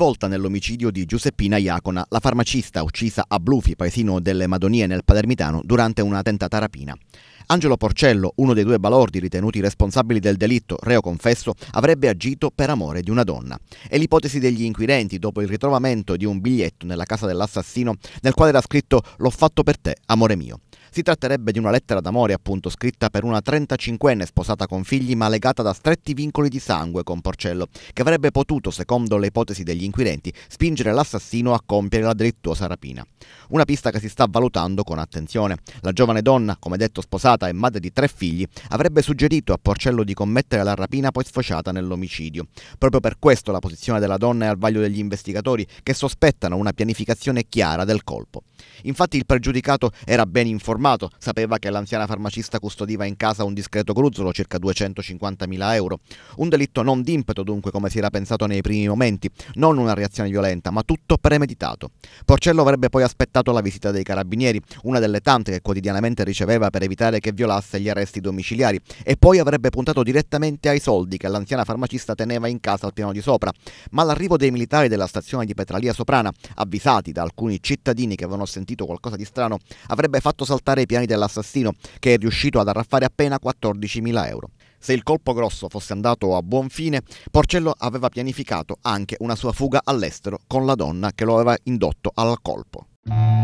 svolta nell'omicidio di Giuseppina Iacona, la farmacista uccisa a Blufi, paesino delle Madonie nel Palermitano, durante una tentata rapina. Angelo Porcello, uno dei due balordi ritenuti responsabili del delitto, reo confesso, avrebbe agito per amore di una donna. È l'ipotesi degli inquirenti dopo il ritrovamento di un biglietto nella casa dell'assassino nel quale era scritto L'ho fatto per te, amore mio. Si tratterebbe di una lettera d'amore, appunto, scritta per una 35enne sposata con figli ma legata da stretti vincoli di sangue con Porcello, che avrebbe potuto, secondo le ipotesi degli inquirenti, spingere l'assassino a compiere la delittuosa rapina. Una pista che si sta valutando con attenzione. La giovane donna, come detto sposata e madre di tre figli, avrebbe suggerito a Porcello di commettere la rapina poi sfociata nell'omicidio. Proprio per questo la posizione della donna è al vaglio degli investigatori, che sospettano una pianificazione chiara del colpo. Infatti il pregiudicato era ben informato armato, sapeva che l'anziana farmacista custodiva in casa un discreto gruzzolo, circa 250.000 euro. Un delitto non d'impeto dunque come si era pensato nei primi momenti, non una reazione violenta, ma tutto premeditato. Porcello avrebbe poi aspettato la visita dei carabinieri, una delle tante che quotidianamente riceveva per evitare che violasse gli arresti domiciliari, e poi avrebbe puntato direttamente ai soldi che l'anziana farmacista teneva in casa al piano di sopra. Ma l'arrivo dei militari della stazione di Petralia Soprana, avvisati da alcuni cittadini che avevano sentito qualcosa di strano, avrebbe fatto saltare scattare i piani dell'assassino, che è riuscito ad arraffare appena 14.000 euro. Se il colpo grosso fosse andato a buon fine, Porcello aveva pianificato anche una sua fuga all'estero con la donna che lo aveva indotto al colpo.